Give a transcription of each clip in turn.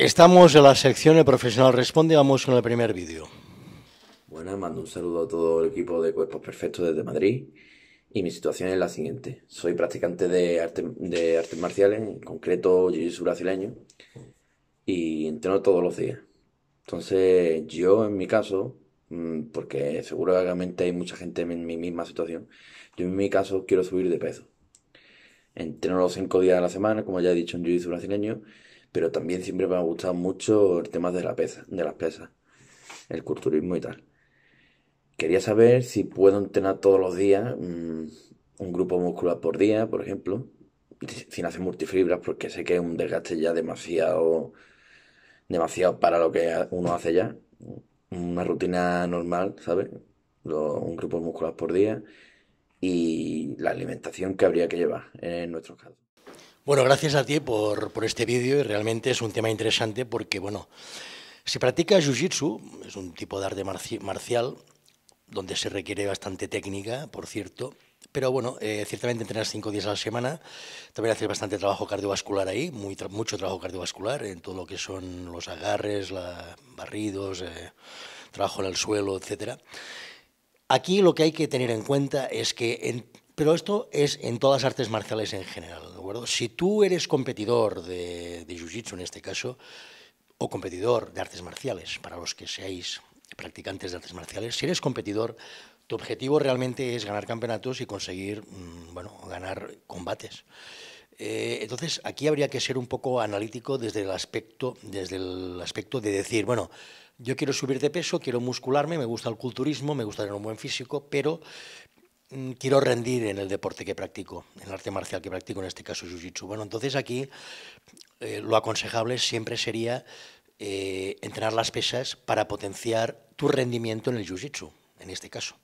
Estamos en la sección El Profesional Responde, vamos con el primer vídeo. Buenas, mando un saludo a todo el equipo de Cuerpos Perfectos desde Madrid y mi situación es la siguiente. Soy practicante de, de artes marciales, en concreto jiu-jitsu brasileño, y entreno todos los días. Entonces yo en mi caso, mm, porque seguramente hay mucha gente en mi misma situación, yo en mi caso quiero subir de peso. Entreno los cinco días de la semana, como ya he dicho en jiu brasileño, pero también siempre me ha gustado mucho el tema de, la pesa, de las pesas, el culturismo y tal. Quería saber si puedo entrenar todos los días mm, un grupo muscular por día, por ejemplo, sin hacer multifibras, porque sé que es un desgaste ya demasiado, demasiado para lo que uno hace ya. Una rutina normal, ¿sabes? un grupo muscular por día y la alimentación que habría que llevar en nuestro caso. Bueno, gracias a ti por, por este vídeo y realmente es un tema interesante porque, bueno, se practica Jiu-Jitsu, es un tipo de arte marcial donde se requiere bastante técnica, por cierto, pero bueno, eh, ciertamente entrenas cinco días a la semana, también haces bastante trabajo cardiovascular ahí, muy mucho trabajo cardiovascular en todo lo que son los agarres, la, barridos, eh, trabajo en el suelo, etc. Aquí lo que hay que tener en cuenta es que en, pero esto es en todas las artes marciales en general, ¿de acuerdo? Si tú eres competidor de, Jiu-Jitsu en este caso, o competidor de artes marciales, para los que seáis practicantes de artes marciales, si eres competidor, tu objetivo realmente es ganar campeonatos y conseguir, mm, bueno, ganar combates. Eh, entonces, aquí habría que ser un poco analítico desde el aspecto, desde el aspecto de decir, bueno, yo quiero subir de peso, quiero muscularme, me gusta el culturismo, me gusta tener un buen físico, pero Mm, quiero rendir en el deporte que practico, en el arte marcial que practico, en este caso Jiu-Jitsu. Bueno, entonces aquí eh, lo aconsejable siempre sería eh, entrenar las pesas para potenciar tu rendimiento en el Jiu-Jitsu, en este caso.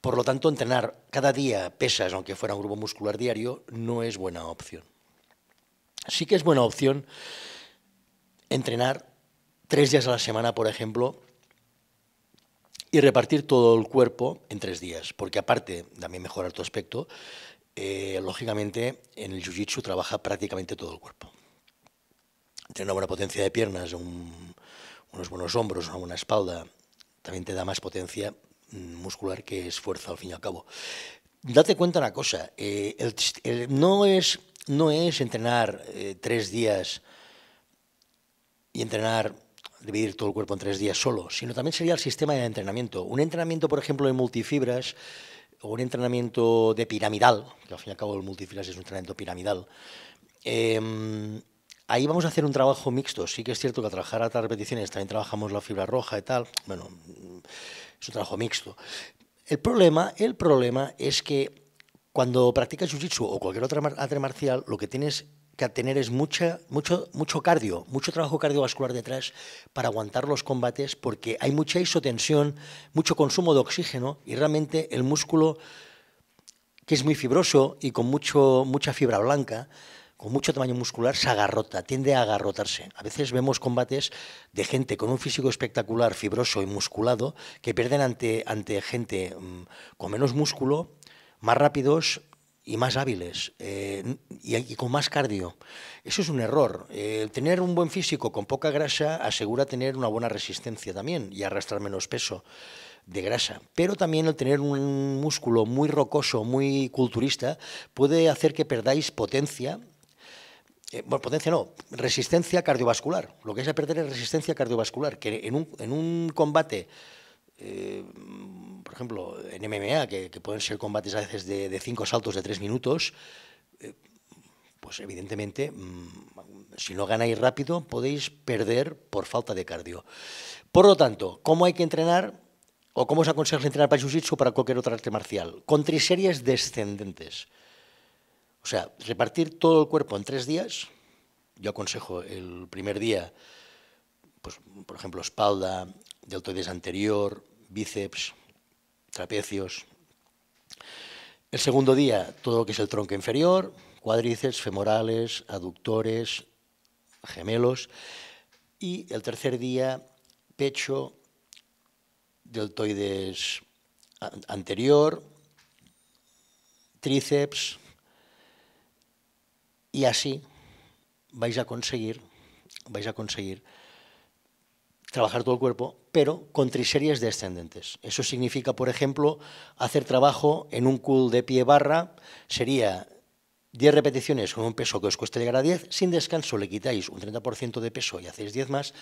Por lo tanto, entrenar cada día pesas, aunque fuera un grupo muscular diario, no es buena opción. Sí que es buena opción entrenar tres días a la semana, por ejemplo, y repartir todo el cuerpo en tres días, porque aparte también mejorar tu aspecto, eh, lógicamente en el Jiu-Jitsu trabaja prácticamente todo el cuerpo. Tener una buena potencia de piernas, unos buenos hombros, una buena espalda, también te da más potencia mm, muscular que es fuerza al fin y al cabo. Date cuenta una cosa, eh, no, es, no es entrenar eh, tres días y entrenar dividir todo el cuerpo en tres días solo, sino también sería el sistema de entrenamiento. Un entrenamiento, por ejemplo, de multifibras o un entrenamiento de piramidal, que al fin y al cabo el multifibras es un entrenamiento piramidal, em, ahí vamos a hacer un trabajo mixto. Sí que es cierto que al trabajar altas repeticiones también trabajamos la fibra roja y tal. Bueno, es un trabajo mixto. El problema, el problema es que cuando practicas jiu-jitsu o cualquier otra arte marcial, lo que tienes que tener es mucha, mucho, mucho cardio, mucho trabajo cardiovascular detrás para aguantar los combates, porque hay mucha isotensión, mucho consumo de oxígeno y realmente el músculo, que es muy fibroso y con mucho, mucha fibra blanca, con mucho tamaño muscular, se agarrota, tiende a agarrotarse. A veces vemos combates de gente con un físico espectacular, fibroso y musculado, que pierden ante, ante gente mm, con menos músculo, más rápidos y más hábiles eh, y, con más cardio. Eso es un error. Eh, tener un buen físico con poca grasa asegura tener una buena resistencia también y arrastrar menos peso de grasa. Pero también el tener un músculo muy rocoso, muy culturista, puede hacer que perdáis potencia. Eh, bueno, potencia no, resistencia cardiovascular. Lo que es a perder es resistencia cardiovascular, que en un, en un combate eh, por ejemplo, en MMA, que, pueden ser combates a veces de, de cinco saltos de tres minutos, eh, pues evidentemente, mm, si no ganáis rápido, podéis perder por falta de cardio. Por lo tanto, ¿cómo hay que entrenar? ¿O cómo os aconseja entrenar para Jiu-Jitsu o para cualquier otra arte marcial? Con series descendentes. O sea, repartir todo el cuerpo en tres días. Yo aconsejo el primer día, pues, por ejemplo, espalda, deltoides anterior, bíceps, trapecios. El segundo día, todo lo que es el tronco inferior, cuádriceps, femorales, aductores, gemelos. Y el tercer día, pecho, deltoides anterior, tríceps. Y así vais a conseguir, vais a conseguir trabajar todo el cuerpo, pero con triseries descendentes. Eso significa, por ejemplo, hacer trabajo en un cool de pie barra, sería 10 repeticiones con un peso que os cueste llegar a 10, sin descanso le quitáis un 30% de peso y hacéis 10 más,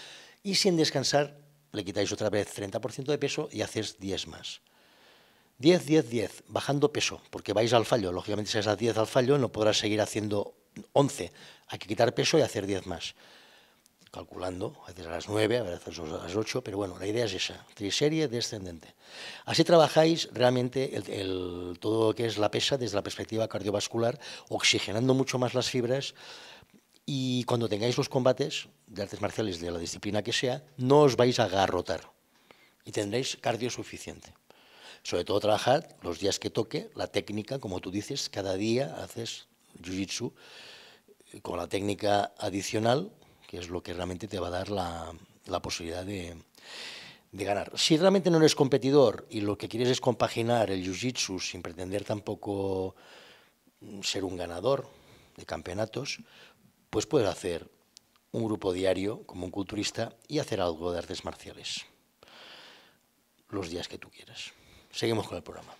y sin descansar le quitáis otra vez 30% de peso y hacéis 10 más. 10, 10, 10, bajando peso, porque vais al fallo. Lógicamente, si es a 10 al fallo, no podrás seguir haciendo 11. Hay que quitar peso y hacer 10 más calculando, a veces a las 9, a veces a las 8, pero bueno, la idea es esa, triserie descendente. Así trabajáis realmente todo lo que es la pesa desde la perspectiva cardiovascular, oxigenando mucho más las fibras y cuando tengáis los combates de artes marciales de la disciplina que sea, no os vais a agarrotar y tendréis cardio suficiente. Sobre todo trabajar los días que toque, la técnica, como tú dices, cada día haces jiu-jitsu eh, con la técnica adicional que es lo que realmente te va a dar la, posibilidad de, de, ganar. Si realmente no eres competidor y lo que quieres es compaginar el jiu-jitsu sin pretender tampoco mm, ser un ganador de campeonatos, pues puedes hacer un grupo diario como un culturista y hacer algo de artes marciales los días que tú quieras. Seguimos con el programa.